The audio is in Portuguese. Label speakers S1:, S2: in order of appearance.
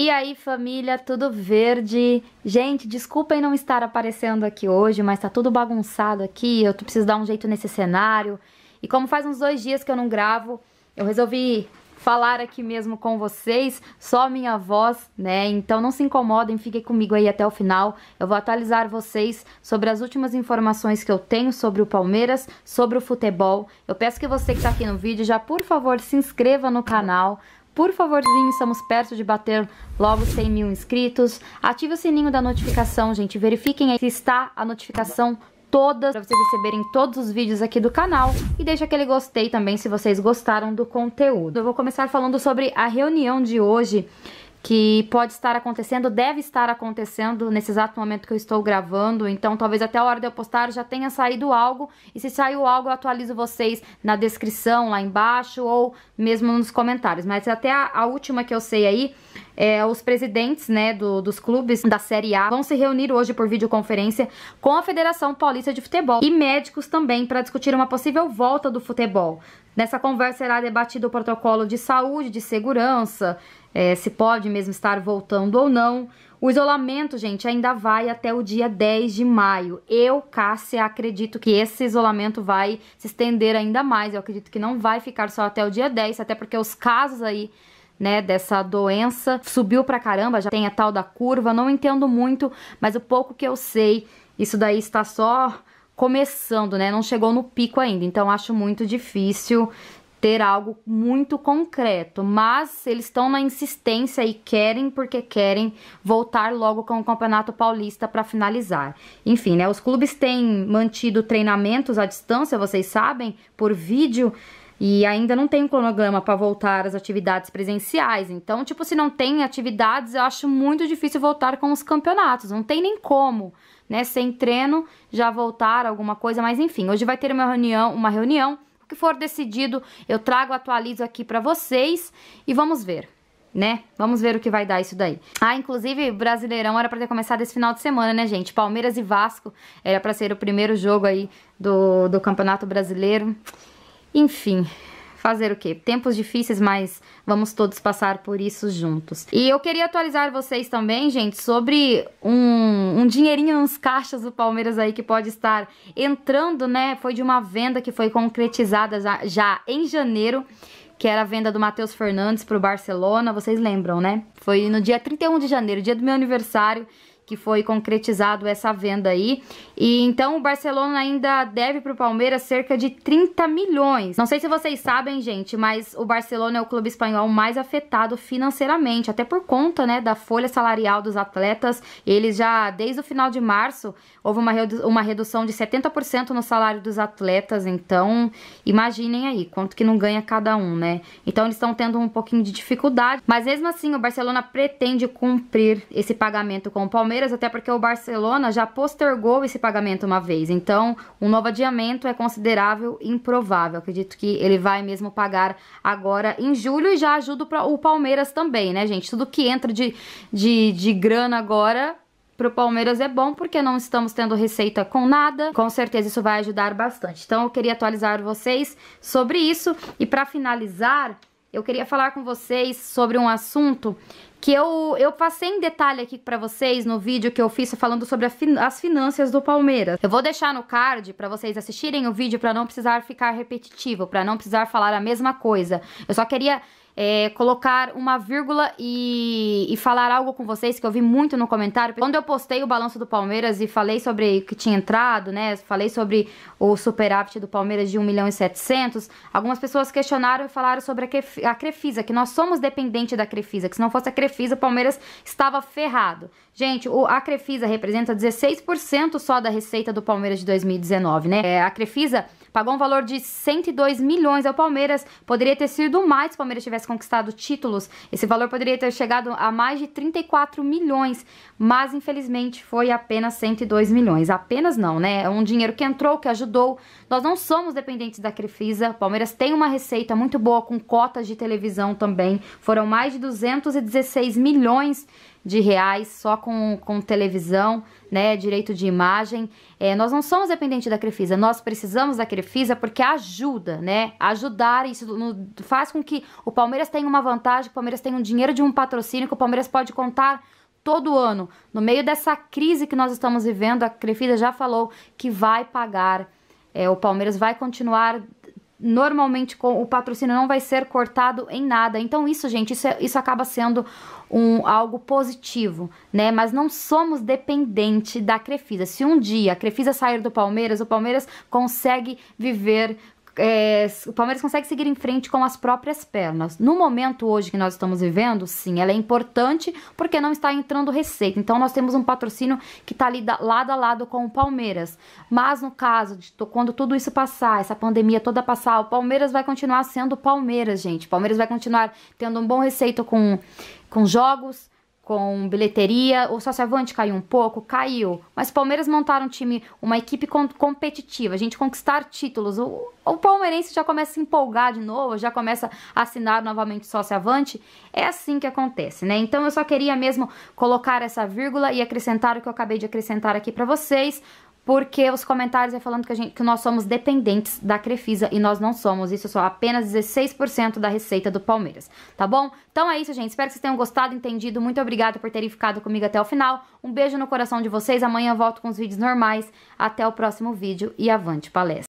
S1: E aí, família, tudo verde? Gente, desculpem não estar aparecendo aqui hoje, mas tá tudo bagunçado aqui, eu preciso dar um jeito nesse cenário. E como faz uns dois dias que eu não gravo, eu resolvi falar aqui mesmo com vocês, só minha voz, né? Então não se incomodem, fiquem comigo aí até o final. Eu vou atualizar vocês sobre as últimas informações que eu tenho sobre o Palmeiras, sobre o futebol. Eu peço que você que tá aqui no vídeo já, por favor, se inscreva no canal, por favorzinho, estamos perto de bater logo 100 mil inscritos. Ative o sininho da notificação, gente. Verifiquem aí se está a notificação todas para vocês receberem todos os vídeos aqui do canal e deixa aquele gostei também se vocês gostaram do conteúdo. Eu vou começar falando sobre a reunião de hoje que pode estar acontecendo, deve estar acontecendo nesse exato momento que eu estou gravando. Então, talvez até a hora de eu postar já tenha saído algo. E se saiu algo, eu atualizo vocês na descrição lá embaixo ou mesmo nos comentários. Mas até a, a última que eu sei aí é, os presidentes né, do, dos clubes da Série A vão se reunir hoje por videoconferência com a Federação Paulista de Futebol e médicos também para discutir uma possível volta do futebol. Nessa conversa será debatido o protocolo de saúde, de segurança, é, se pode mesmo estar voltando ou não. O isolamento, gente, ainda vai até o dia 10 de maio. Eu, Cássia, acredito que esse isolamento vai se estender ainda mais. Eu acredito que não vai ficar só até o dia 10, até porque os casos aí né, dessa doença. Subiu pra caramba, já tem a tal da curva, não entendo muito, mas o pouco que eu sei, isso daí está só começando, né? Não chegou no pico ainda, então acho muito difícil ter algo muito concreto, mas eles estão na insistência e querem porque querem voltar logo com o Campeonato Paulista para finalizar. Enfim, né, os clubes têm mantido treinamentos à distância, vocês sabem, por vídeo, e ainda não tem um cronograma para voltar às atividades presenciais. Então, tipo, se não tem atividades, eu acho muito difícil voltar com os campeonatos. Não tem nem como, né? Sem treino, já voltar alguma coisa. Mas enfim, hoje vai ter uma reunião, uma reunião. O que for decidido, eu trago, atualizo aqui para vocês e vamos ver né? Vamos ver o que vai dar isso daí. Ah, inclusive, Brasileirão era para ter começado esse final de semana, né, gente? Palmeiras e Vasco era para ser o primeiro jogo aí do, do Campeonato Brasileiro. Enfim, fazer o quê? Tempos difíceis, mas vamos todos passar por isso juntos. E eu queria atualizar vocês também, gente, sobre um, um dinheirinho nos caixas do Palmeiras aí que pode estar entrando, né? Foi de uma venda que foi concretizada já, já em janeiro que era a venda do Matheus Fernandes para o Barcelona, vocês lembram, né? Foi no dia 31 de janeiro, dia do meu aniversário, que foi concretizado essa venda aí. E então o Barcelona ainda deve para o Palmeiras cerca de 30 milhões. Não sei se vocês sabem, gente, mas o Barcelona é o clube espanhol mais afetado financeiramente, até por conta, né, da folha salarial dos atletas. Eles já desde o final de março houve uma, redu uma redução de 70% no salário dos atletas, então imaginem aí quanto que não ganha cada um, né? Então eles estão tendo um pouquinho de dificuldade, mas mesmo assim o Barcelona pretende cumprir esse pagamento com o Palmeiras Palmeiras, até porque o Barcelona já postergou esse pagamento uma vez. Então, um novo adiamento é considerável improvável. Acredito que ele vai mesmo pagar agora em julho e já ajuda o Palmeiras também, né, gente? Tudo que entra de, de, de grana agora pro Palmeiras é bom porque não estamos tendo receita com nada. Com certeza isso vai ajudar bastante. Então eu queria atualizar vocês sobre isso e para finalizar, eu queria falar com vocês sobre um assunto que eu, eu passei em detalhe aqui para vocês no vídeo que eu fiz falando sobre fin as finanças do Palmeiras. Eu vou deixar no card para vocês assistirem o vídeo para não precisar ficar repetitivo, para não precisar falar a mesma coisa. Eu só queria é, colocar uma vírgula e, e falar algo com vocês que eu vi muito no comentário. Quando eu postei o balanço do Palmeiras e falei sobre o que tinha entrado, né? Falei sobre o superávit do Palmeiras de 1 milhão e 700, algumas pessoas questionaram e falaram sobre a Crefisa, que nós somos dependente da Crefisa, que se não fosse a Crefisa, o Palmeiras estava ferrado. Gente, o, a Crefisa representa 16% só da receita do Palmeiras de 2019, né? É, a Crefisa Pagou um valor de 102 milhões ao Palmeiras. Poderia ter sido mais se o Palmeiras tivesse conquistado títulos. Esse valor poderia ter chegado a mais de 34 milhões, mas infelizmente foi apenas 102 milhões. Apenas não, né? É um dinheiro que entrou, que ajudou. Nós não somos dependentes da Crefisa. O Palmeiras tem uma receita muito boa com cotas de televisão também. Foram mais de 216 milhões de reais só com, com televisão, né, direito de imagem. É, nós não somos dependentes da Crefisa, nós precisamos da Crefisa porque ajuda, né? Ajudar isso no, faz com que o Palmeiras tenha uma vantagem, o Palmeiras tenha um dinheiro de um patrocínio que o Palmeiras pode contar todo ano. No meio dessa crise que nós estamos vivendo, a Crefisa já falou que vai pagar. É, o Palmeiras vai continuar normalmente com, o patrocínio não vai ser cortado em nada. Então isso, gente, isso, é, isso acaba sendo um, algo positivo, né? Mas não somos dependente da Crefisa. Se um dia a Crefisa sair do Palmeiras, o Palmeiras consegue viver é, o Palmeiras consegue seguir em frente com as próprias pernas. No momento hoje que nós estamos vivendo, sim, ela é importante porque não está entrando receita. Então nós temos um patrocínio que está ali lado a lado com o Palmeiras. Mas no caso de quando tudo isso passar, essa pandemia toda passar, o Palmeiras vai continuar sendo o Palmeiras, gente. O Palmeiras vai continuar tendo um bom receita com, com jogos com bilheteria. O Sociavante caiu um pouco, caiu. Mas Palmeiras montaram um time, uma equipe competitiva. A gente conquistar títulos. O, o palmeirense já começa a se empolgar de novo, já começa a assinar novamente o Sociavante. É assim que acontece, né? Então eu só queria mesmo colocar essa vírgula e acrescentar o que eu acabei de acrescentar aqui para vocês porque os comentários é falando que, a gente, que nós somos dependentes da Crefisa e nós não somos. Isso é só apenas 16% da receita do Palmeiras, tá bom? Então é isso, gente. Espero que vocês tenham gostado, entendido. Muito obrigada por terem ficado comigo até o final. Um beijo no coração de vocês. Amanhã volto com os vídeos normais. Até o próximo vídeo e avante palestra.